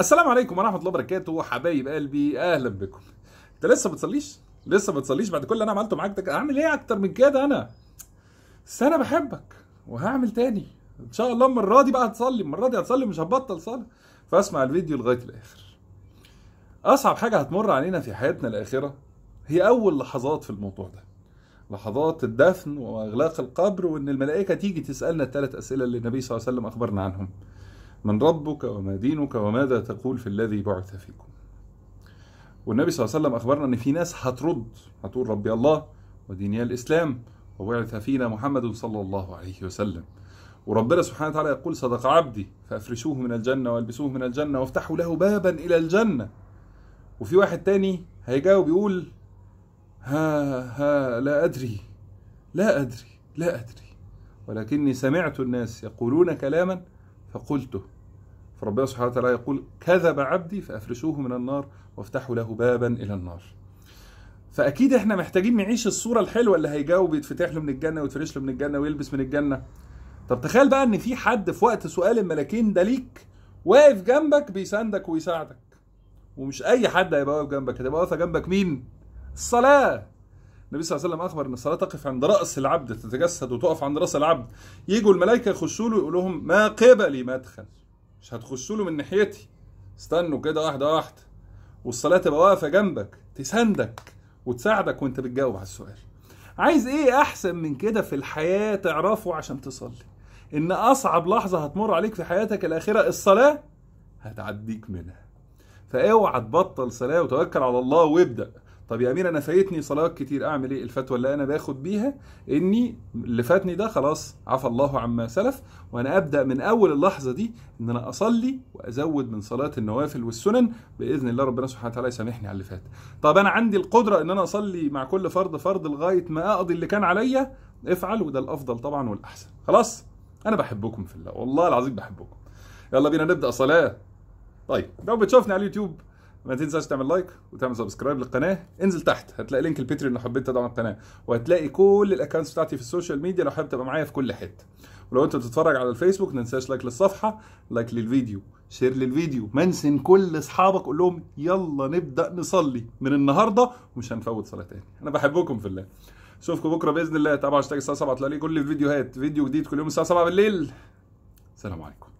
السلام عليكم ورحمه الله وبركاته حبايب قلبي اهلا بكم انت لسه ما بتصليش لسه ما بتصليش بعد كل اللي انا عملته معاك ده اعمل ايه اكتر من كده انا بس انا بحبك وهعمل تاني ان شاء الله المره دي بقى هتصلي المره دي هتصلي مش هبطل صلاه فاسمع الفيديو لغايه الاخر اصعب حاجه هتمر علينا في حياتنا الاخره هي اول لحظات في الموضوع ده لحظات الدفن واغلاق القبر وان الملائكه تيجي تسالنا الثلاث اسئله اللي النبي صلى الله عليه وسلم اخبرنا عنهم من ربك وما دينك وماذا تقول في الذي بعث فيكم والنبي صلى الله عليه وسلم أخبرنا أن في ناس هترد هتقول ربي الله وديني الإسلام وبعث فينا محمد صلى الله عليه وسلم وربنا سبحانه وتعالى يقول صدق عبدي فأفرشوه من الجنة والبسوه من الجنة وافتحوا له بابا إلى الجنة وفي واحد تاني هيجاوب يقول ها ها لا أدري لا أدري لا أدري ولكني سمعت الناس يقولون كلاما فقلته فربنا سبحانه وتعالى يقول كذب عبدي فافرشوه من النار وافتحوا له بابا الى النار فاكيد احنا محتاجين نعيش الصوره الحلوه اللي هيجاوب يتفتح له من الجنه ويتفرش له من الجنه ويلبس من الجنه طب تخيل بقى ان في حد في وقت سؤال الملاكين ده ليك واقف جنبك بيساندك ويساعدك ومش اي حد هيبقى واقف جنبك هتبقى واقفه جنبك مين الصلاه النبي صلى الله عليه وسلم اخبر ان الصلاه تقف عند راس العبد تتجسد وتقف عند راس العبد يجوا الملائكه يخشوا له يقول لهم ما قبلي مدخل مش هتخشوا له من ناحيتي استنوا كده واحده واحده والصلاه تبقى واقفه جنبك تساندك وتساعدك وانت بتجاوب على السؤال عايز ايه احسن من كده في الحياه تعرفه عشان تصلي ان اصعب لحظه هتمر عليك في حياتك الاخره الصلاه هتعديك منها فاوعى تبطل صلاه وتوكل على الله وابدا طب يا امير انا فايتني صلوات كتير اعمل ايه الفتوى اللي انا باخد بيها اني اللي فاتني ده خلاص عفى الله عما سلف وانا ابدا من اول اللحظه دي ان انا اصلي وازود من صلاه النوافل والسنن باذن الله ربنا سبحانه وتعالى يسامحني على اللي فات طب انا عندي القدره ان انا اصلي مع كل فرض فرض لغايه ما اقضي اللي كان عليا افعل وده الافضل طبعا والاحسن خلاص انا بحبكم في الله والله العظيم بحبكم يلا بينا نبدا صلاه طيب لو بتشوفني على اليوتيوب ما تنساش تعمل لايك وتعمل سبسكرايب للقناه انزل تحت هتلاقي لينك البيتري لو حبيت تدعم القناه وهتلاقي كل الاكونتس بتاعتي في السوشيال ميديا لو حابب تبقى معايا في كل حته ولو انت بتتفرج على الفيسبوك ما تنساش لايك للصفحه لايك للفيديو شير للفيديو منسن كل اصحابك قول لهم يلا نبدا نصلي من النهارده ومش هنفوت صلاه تاني انا بحبكم في الله اشوفكم بكره باذن الله تابعوا هاشتاج الساعه 7 تلاقي كل الفيديوهات فيديو جديد كل يوم الساعه 7 بالليل سلام عليكم